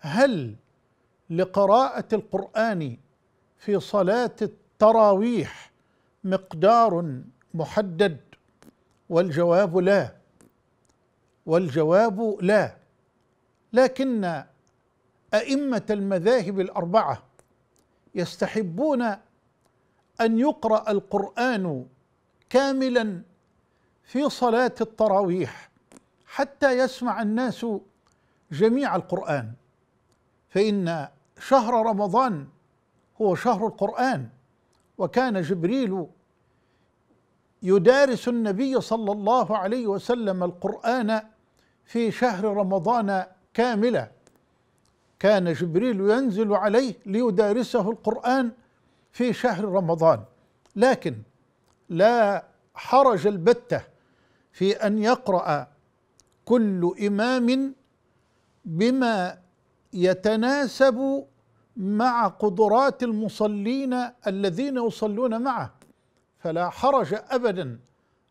هل لقراءة القرآن في صلاة التراويح مقدار محدد والجواب لا والجواب لا لكن أئمة المذاهب الأربعة يستحبون أن يقرأ القرآن كاملا في صلاة التراويح حتى يسمع الناس جميع القرآن فإن شهر رمضان هو شهر القرآن وكان جبريل يدارس النبي صلى الله عليه وسلم القرآن في شهر رمضان كاملة كان جبريل ينزل عليه ليدارسه القرآن في شهر رمضان لكن لا حرج البتة في أن يقرأ كل إمام بما يتناسب مع قدرات المصلين الذين يصلون معه فلا حرج ابدا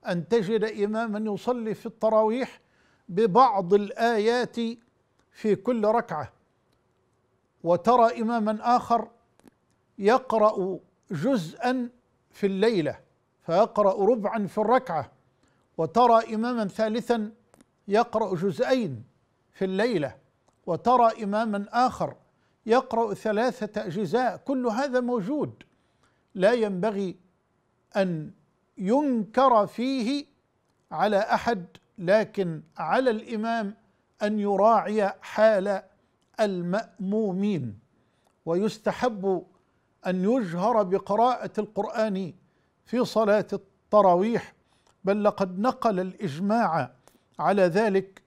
ان تجد اماما يصلي في التراويح ببعض الايات في كل ركعه وترى اماما اخر يقرا جزءا في الليله فيقرا ربعا في الركعه وترى اماما ثالثا يقرا جزئين في الليله وترى إماما آخر يقرأ ثلاثة أجزاء كل هذا موجود لا ينبغي أن ينكر فيه على أحد لكن على الإمام أن يراعي حال المأمومين ويستحب أن يجهر بقراءة القرآن في صلاة التراويح بل لقد نقل الإجماع على ذلك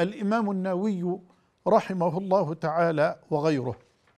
الإمام النووي رحمه الله تعالى وغيره